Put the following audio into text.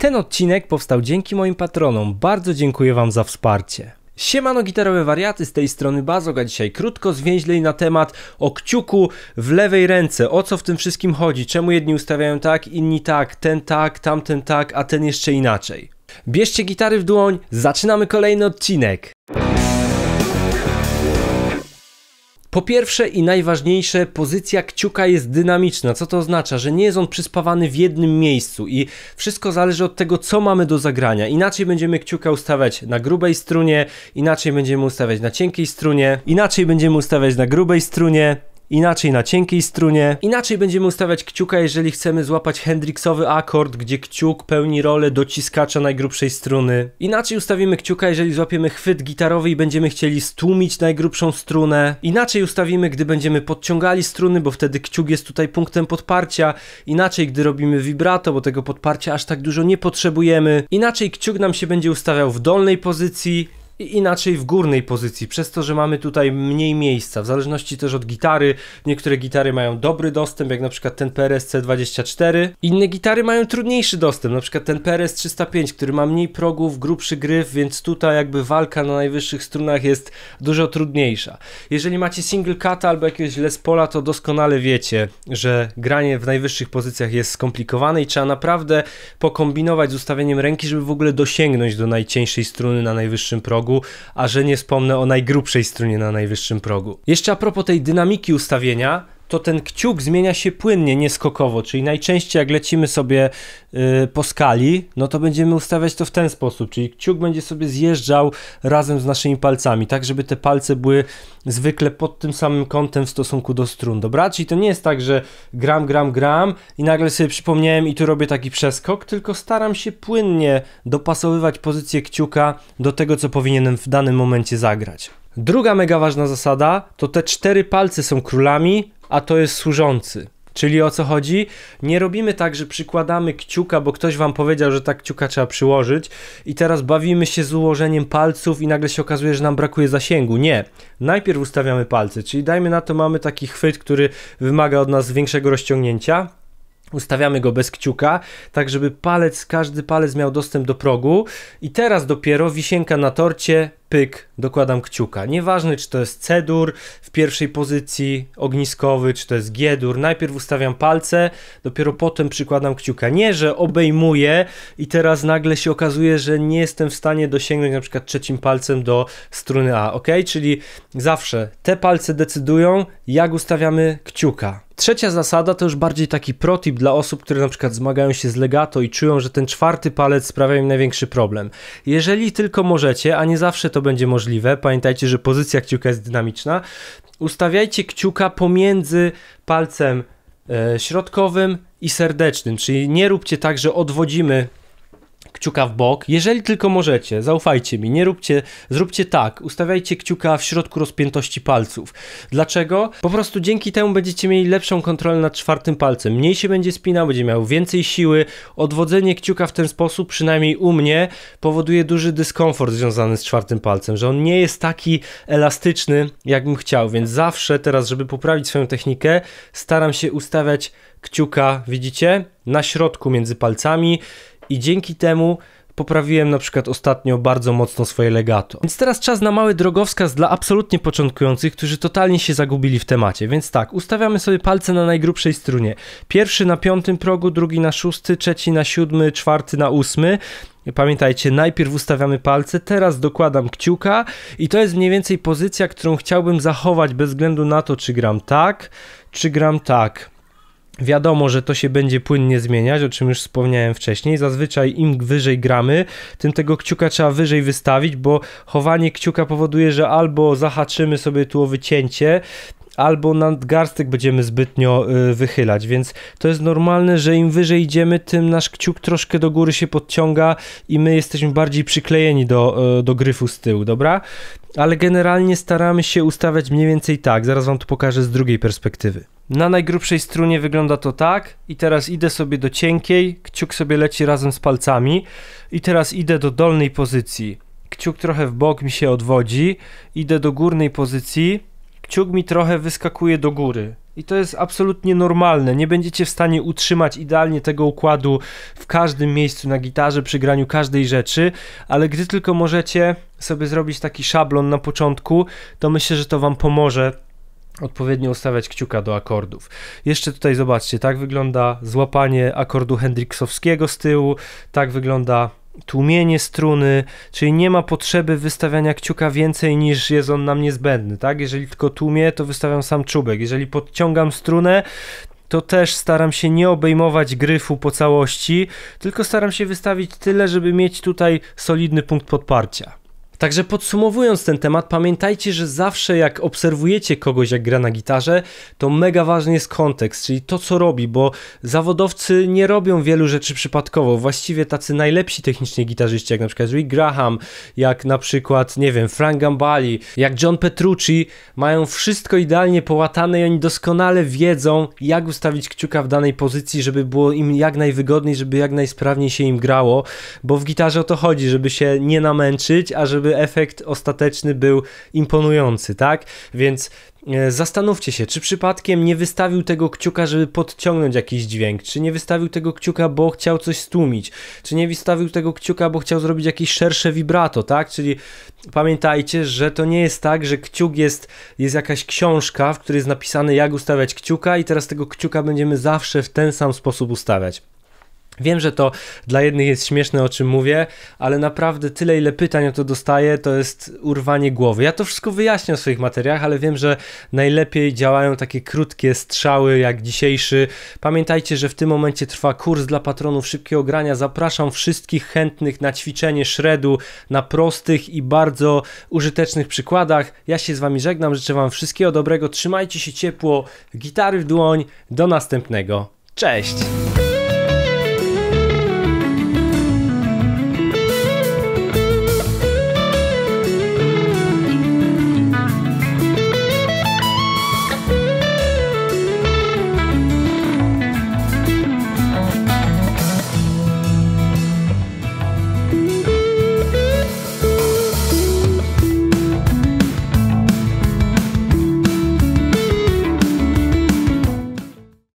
Ten odcinek powstał dzięki moim patronom. Bardzo dziękuję Wam za wsparcie. Siemano gitarowe wariaty, z tej strony Bazoga dzisiaj krótko zwięźlej na temat o kciuku w lewej ręce, o co w tym wszystkim chodzi, czemu jedni ustawiają tak, inni tak, ten tak, tamten tak, a ten jeszcze inaczej. Bierzcie gitary w dłoń, zaczynamy kolejny odcinek! Po pierwsze i najważniejsze, pozycja kciuka jest dynamiczna, co to oznacza, że nie jest on przyspawany w jednym miejscu i wszystko zależy od tego, co mamy do zagrania. Inaczej będziemy kciuka ustawiać na grubej strunie, inaczej będziemy ustawiać na cienkiej strunie, inaczej będziemy ustawiać na grubej strunie, inaczej na cienkiej strunie. Inaczej będziemy ustawiać kciuka, jeżeli chcemy złapać Hendrixowy akord, gdzie kciuk pełni rolę dociskacza najgrubszej struny. Inaczej ustawimy kciuka, jeżeli złapiemy chwyt gitarowy i będziemy chcieli stłumić najgrubszą strunę. Inaczej ustawimy, gdy będziemy podciągali struny, bo wtedy kciuk jest tutaj punktem podparcia. Inaczej, gdy robimy vibrato, bo tego podparcia aż tak dużo nie potrzebujemy. Inaczej kciuk nam się będzie ustawiał w dolnej pozycji, inaczej w górnej pozycji, przez to, że mamy tutaj mniej miejsca, w zależności też od gitary. Niektóre gitary mają dobry dostęp, jak na przykład ten PRS C24. Inne gitary mają trudniejszy dostęp, na przykład ten PRS 305, który ma mniej progów, grubszy gryf, więc tutaj jakby walka na najwyższych strunach jest dużo trudniejsza. Jeżeli macie single cut albo jakiegoś Les Paula, to doskonale wiecie, że granie w najwyższych pozycjach jest skomplikowane i trzeba naprawdę pokombinować z ustawieniem ręki, żeby w ogóle dosięgnąć do najcieńszej struny na najwyższym progu progu, a że nie wspomnę o najgrubszej strunie na najwyższym progu. Jeszcze a propos tej dynamiki ustawienia, to ten kciuk zmienia się płynnie, nieskokowo, czyli najczęściej jak lecimy sobie y, po skali, no to będziemy ustawiać to w ten sposób, czyli kciuk będzie sobie zjeżdżał razem z naszymi palcami, tak żeby te palce były zwykle pod tym samym kątem w stosunku do strun, dobra? Czyli to nie jest tak, że gram, gram, gram i nagle sobie przypomniałem i tu robię taki przeskok, tylko staram się płynnie dopasowywać pozycję kciuka do tego, co powinienem w danym momencie zagrać. Druga mega ważna zasada to te cztery palce są królami, a to jest służący. Czyli o co chodzi? Nie robimy tak, że przykładamy kciuka, bo ktoś wam powiedział, że tak kciuka trzeba przyłożyć, i teraz bawimy się z ułożeniem palców, i nagle się okazuje, że nam brakuje zasięgu. Nie. Najpierw ustawiamy palce, czyli dajmy na to, mamy taki chwyt, który wymaga od nas większego rozciągnięcia. Ustawiamy go bez kciuka, tak żeby palec, każdy palec miał dostęp do progu, i teraz dopiero wisienka na torcie pyk, dokładam kciuka. Nieważne, czy to jest C-dur w pierwszej pozycji ogniskowy, czy to jest G-dur. Najpierw ustawiam palce, dopiero potem przykładam kciuka. Nie, że obejmuję i teraz nagle się okazuje, że nie jestem w stanie dosięgnąć na przykład trzecim palcem do struny A, ok? Czyli zawsze te palce decydują, jak ustawiamy kciuka. Trzecia zasada to już bardziej taki protip dla osób, które na przykład zmagają się z legato i czują, że ten czwarty palec sprawia im największy problem. Jeżeli tylko możecie, a nie zawsze to to będzie możliwe. Pamiętajcie, że pozycja kciuka jest dynamiczna. Ustawiajcie kciuka pomiędzy palcem e, środkowym i serdecznym, czyli nie róbcie tak, że odwodzimy kciuka w bok, jeżeli tylko możecie, zaufajcie mi, nie róbcie, zróbcie tak, ustawiajcie kciuka w środku rozpiętości palców. Dlaczego? Po prostu dzięki temu będziecie mieli lepszą kontrolę nad czwartym palcem, mniej się będzie spinał, będzie miał więcej siły, odwodzenie kciuka w ten sposób, przynajmniej u mnie, powoduje duży dyskomfort związany z czwartym palcem, że on nie jest taki elastyczny, jakbym chciał, więc zawsze teraz, żeby poprawić swoją technikę, staram się ustawiać kciuka, widzicie, na środku między palcami i dzięki temu poprawiłem na przykład ostatnio bardzo mocno swoje legato. Więc teraz czas na mały drogowskaz dla absolutnie początkujących, którzy totalnie się zagubili w temacie. Więc tak, ustawiamy sobie palce na najgrubszej strunie. Pierwszy na piątym progu, drugi na szósty, trzeci na siódmy, czwarty na ósmy. Pamiętajcie, najpierw ustawiamy palce, teraz dokładam kciuka i to jest mniej więcej pozycja, którą chciałbym zachować bez względu na to, czy gram tak, czy gram tak. Wiadomo, że to się będzie płynnie zmieniać, o czym już wspomniałem wcześniej. Zazwyczaj im wyżej gramy, tym tego kciuka trzeba wyżej wystawić, bo chowanie kciuka powoduje, że albo zahaczymy sobie tu o wycięcie, albo nadgarstek będziemy zbytnio y, wychylać, więc to jest normalne, że im wyżej idziemy, tym nasz kciuk troszkę do góry się podciąga i my jesteśmy bardziej przyklejeni do, y, do gryfu z tyłu, dobra? Ale generalnie staramy się ustawiać mniej więcej tak, zaraz wam to pokażę z drugiej perspektywy. Na najgrubszej strunie wygląda to tak i teraz idę sobie do cienkiej, kciuk sobie leci razem z palcami i teraz idę do dolnej pozycji. Kciuk trochę w bok mi się odwodzi, idę do górnej pozycji, kciuk mi trochę wyskakuje do góry. I to jest absolutnie normalne. Nie będziecie w stanie utrzymać idealnie tego układu w każdym miejscu na gitarze przy graniu każdej rzeczy, ale gdy tylko możecie sobie zrobić taki szablon na początku, to myślę, że to Wam pomoże odpowiednio ustawiać kciuka do akordów. Jeszcze tutaj zobaczcie, tak wygląda złapanie akordu Hendrixowskiego z tyłu, tak wygląda tłumienie struny, czyli nie ma potrzeby wystawiania kciuka więcej niż jest on nam niezbędny, tak? Jeżeli tylko tłumię, to wystawiam sam czubek. Jeżeli podciągam strunę, to też staram się nie obejmować gryfu po całości, tylko staram się wystawić tyle, żeby mieć tutaj solidny punkt podparcia. Także podsumowując ten temat, pamiętajcie, że zawsze jak obserwujecie kogoś, jak gra na gitarze, to mega ważny jest kontekst, czyli to, co robi, bo zawodowcy nie robią wielu rzeczy przypadkowo. Właściwie tacy najlepsi technicznie gitarzyści, jak na przykład Rick Graham, jak na przykład, nie wiem, Frank Gambali, jak John Petrucci, mają wszystko idealnie połatane i oni doskonale wiedzą, jak ustawić kciuka w danej pozycji, żeby było im jak najwygodniej, żeby jak najsprawniej się im grało, bo w gitarze o to chodzi, żeby się nie namęczyć, a żeby żeby efekt ostateczny był imponujący, tak? Więc e, zastanówcie się, czy przypadkiem nie wystawił tego kciuka, żeby podciągnąć jakiś dźwięk, czy nie wystawił tego kciuka, bo chciał coś stłumić, czy nie wystawił tego kciuka, bo chciał zrobić jakieś szersze vibrato, tak? Czyli pamiętajcie, że to nie jest tak, że kciuk jest, jest jakaś książka, w której jest napisane jak ustawiać kciuka i teraz tego kciuka będziemy zawsze w ten sam sposób ustawiać. Wiem, że to dla jednych jest śmieszne, o czym mówię, ale naprawdę tyle, ile pytań o to dostaję, to jest urwanie głowy. Ja to wszystko wyjaśnię w swoich materiałach, ale wiem, że najlepiej działają takie krótkie strzały jak dzisiejszy. Pamiętajcie, że w tym momencie trwa kurs dla patronów szybkiego grania. Zapraszam wszystkich chętnych na ćwiczenie shredu na prostych i bardzo użytecznych przykładach. Ja się z Wami żegnam, życzę Wam wszystkiego dobrego, trzymajcie się ciepło, gitary w dłoń, do następnego. Cześć!